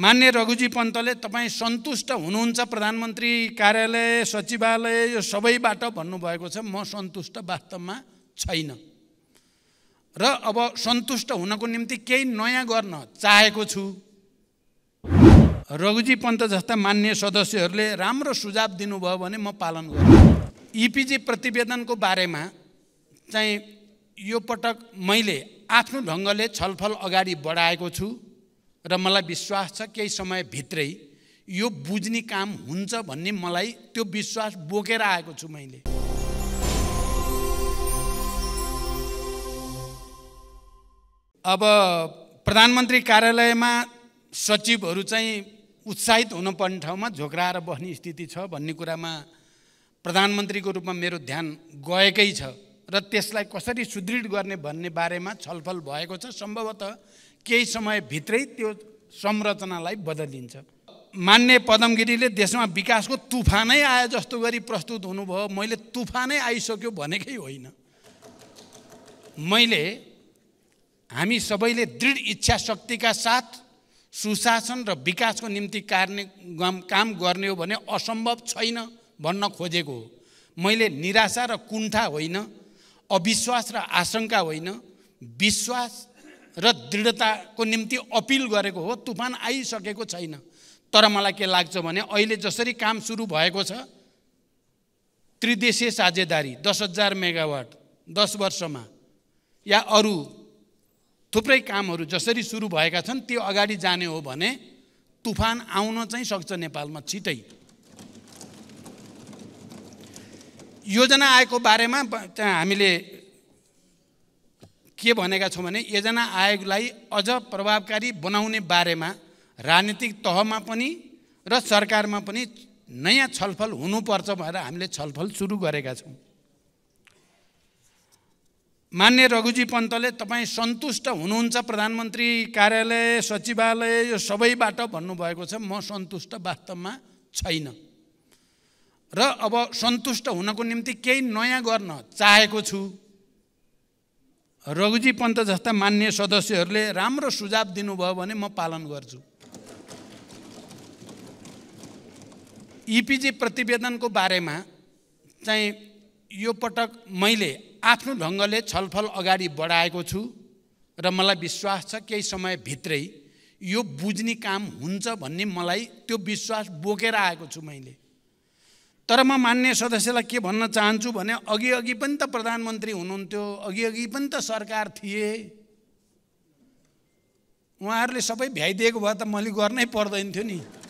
मान्य रघुजी पन्तले तपाईँ सन्तुष्ट हुनुहुन्छ प्रधानमन्त्री कार्यालय सचिवालय यो सबैबाट भन्नुभएको छ म सन्तुष्ट वास्तवमा छैन र अब सन्तुष्ट हुनको निम्ति केही नयाँ गर्न चाहेको छु रघुजी पन्त जस्ता मान्य सदस्यहरूले राम्रो सुझाव दिनुभयो भने म पालन गर्छु इपिजी प्रतिवेदनको बारेमा चाहिँ यो पटक मैले आफ्नो ढङ्गले छलफल अगाडि बढाएको छु र मलाई विश्वास छ केही समयभित्रै यो बुझ्ने काम हुन्छ भन्ने मलाई त्यो विश्वास बोकेर आएको छु मैले अब प्रधानमन्त्री कार्यालयमा सचिवहरू चाहिँ उत्साहित हुनुपर्ने ठाउँमा झोक्राएर बस्ने स्थिति छ भन्ने कुरामा प्रधानमन्त्रीको रूपमा मेरो ध्यान गएकै छ र त्यसलाई कसरी सुदृढ गर्ने भन्ने बारेमा छलफल भएको छ सम्भवतः केही समयभित्रै त्यो संरचनालाई बदलिन्छ मान्ने पदमगिरीले देशमा विकासको तुफानै आयो जस्तो गरी प्रस्तुत हुनुभयो मैले तुफानै आइसक्यो भनेकै होइन मैले हामी सबैले दृढ इच्छा शक्तिका साथ सुशासन र विकासको निम्ति कार्ने काम गर्ने हो भने असम्भव छैन भन्न खोजेको हो मैले निराशा र कुण्ठा होइन अविश्वास र आशंका होइन विश्वास र दृढताको निम्ति अपिल गरेको हो तुफान आइसकेको छैन तर मलाई के लाग्छ भने अहिले जसरी काम सुरु भएको छ त्रिदेशीय साझेदारी दस हजार मेगावाट दस वर्षमा या अरू थुप्रै कामहरू जसरी सुरु भएका छन् त्यो अगाडि जाने हो भने तुफान आउन चाहिँ सक्छ नेपालमा छिटै योजना आयोगको बारेमा त्यहाँ हामीले के भनेका छौँ भने योजना आयोगलाई अझ प्रभावकारी बनाउने बारेमा राजनीतिक तहमा पनि र सरकारमा पनि नयाँ छलफल हुनुपर्छ भनेर हामीले छलफल सुरु गरेका छौँ मान्य रघुजी पन्तले तपाईँ सन्तुष्ट हुनुहुन्छ प्रधानमन्त्री कार्यालय सचिवालय यो सबैबाट भन्नुभएको छ म सन्तुष्ट वास्तवमा छैन र अब सन्तुष्ट हुनको निम्ति केही नयाँ गर्न चाहेको छु रघुजी पन्त जस्ता मान्य सदस्यहरूले राम्रो सुझाव दिनुभयो भने म पालन गर्छु इपिजी प्रतिवेदनको बारेमा चाहिँ यो पटक मैले आफ्नो ढङ्गले छलफल अगाडि बढाएको छु र मलाई विश्वास छ केही समयभित्रै यो बुझ्ने काम हुन्छ भन्ने मलाई त्यो विश्वास बोकेर आएको छु मैले तर म मान्य सदस्यलाई के भन्न चाहन्छु भने अघि अघि पनि त प्रधानमन्त्री हुनुहुन्थ्यो अघि अघि पनि त सरकार थिए उहाँहरूले सबै भ्याइदिएको भए त मैले गर्नै पर्दैन थियो नि